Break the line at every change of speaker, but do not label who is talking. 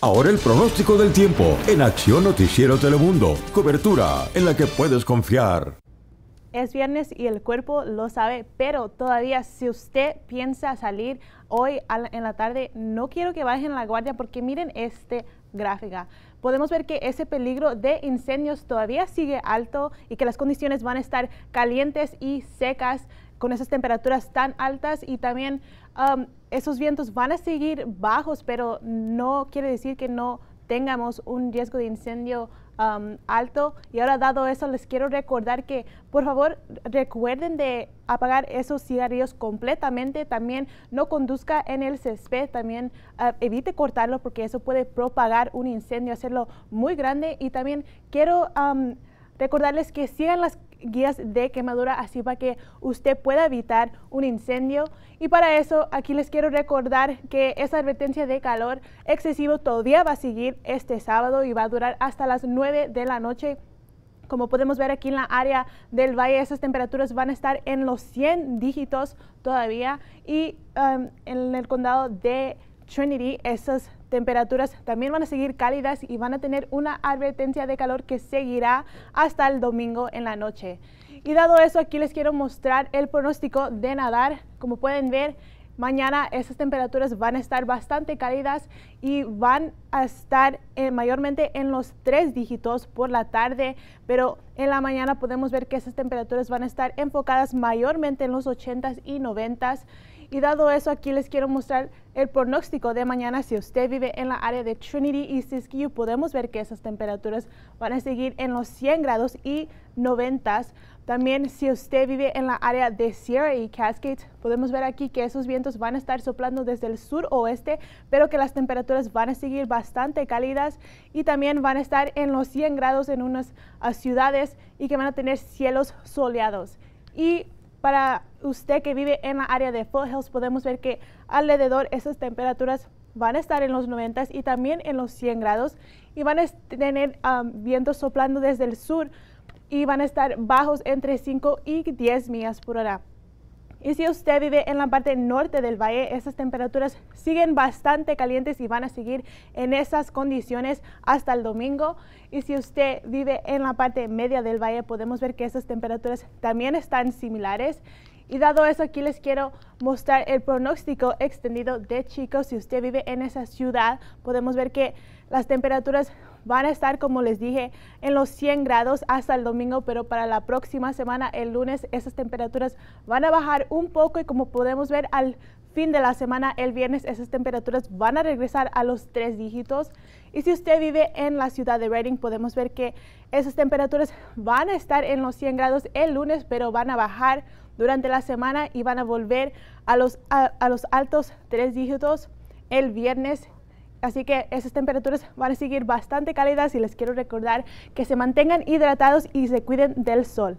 Ahora el pronóstico del tiempo en Acción Noticiero Telemundo. Cobertura en la que puedes confiar. Es viernes y el cuerpo lo sabe, pero todavía si usted piensa salir hoy en la tarde, no quiero que bajen la guardia porque miren este gráfica. Podemos ver que ese peligro de incendios todavía sigue alto y que las condiciones van a estar calientes y secas con esas temperaturas tan altas y también um, esos vientos van a seguir bajos, pero no quiere decir que no tengamos un riesgo de incendio um, alto. Y ahora dado eso, les quiero recordar que por favor recuerden de apagar esos cigarrillos completamente. También no conduzca en el césped, también uh, evite cortarlo porque eso puede propagar un incendio, hacerlo muy grande. Y también quiero... Um, Recordarles que sigan las guías de quemadura así para que usted pueda evitar un incendio. Y para eso, aquí les quiero recordar que esa advertencia de calor excesivo todavía va a seguir este sábado y va a durar hasta las 9 de la noche. Como podemos ver aquí en la área del valle, esas temperaturas van a estar en los 100 dígitos todavía. Y um, en el condado de Trinity, esas temperaturas también van a seguir cálidas y van a tener una advertencia de calor que seguirá hasta el domingo en la noche. Y dado eso, aquí les quiero mostrar el pronóstico de nadar. Como pueden ver, mañana esas temperaturas van a estar bastante cálidas y van a estar eh, mayormente en los tres dígitos por la tarde, pero en la mañana podemos ver que esas temperaturas van a estar enfocadas mayormente en los 80s y 90s y dado eso, aquí les quiero mostrar el pronóstico de mañana. Si usted vive en la área de Trinity y Siskiyou, podemos ver que esas temperaturas van a seguir en los 100 grados y 90. También si usted vive en la área de Sierra y Cascades, podemos ver aquí que esos vientos van a estar soplando desde el sur oeste, pero que las temperaturas van a seguir bastante cálidas y también van a estar en los 100 grados en unas ah, ciudades y que van a tener cielos soleados. Y para usted que vive en la área de Foothills, podemos ver que alrededor esas temperaturas van a estar en los 90 y también en los 100 grados y van a tener um, vientos soplando desde el sur y van a estar bajos entre 5 y 10 millas por hora. Y si usted vive en la parte norte del valle, esas temperaturas siguen bastante calientes y van a seguir en esas condiciones hasta el domingo. Y si usted vive en la parte media del valle, podemos ver que esas temperaturas también están similares. Y dado eso, aquí les quiero mostrar el pronóstico extendido de chicos. Si usted vive en esa ciudad, podemos ver que las temperaturas van a estar, como les dije, en los 100 grados hasta el domingo, pero para la próxima semana, el lunes, esas temperaturas van a bajar un poco y como podemos ver, al fin de la semana, el viernes, esas temperaturas van a regresar a los tres dígitos. Y si usted vive en la ciudad de Reading, podemos ver que esas temperaturas van a estar en los 100 grados el lunes, pero van a bajar durante la semana y van a volver a los, a, los altos tres dígitos el viernes Así que esas temperaturas van a seguir bastante cálidas y les quiero recordar que se mantengan hidratados y se cuiden del sol.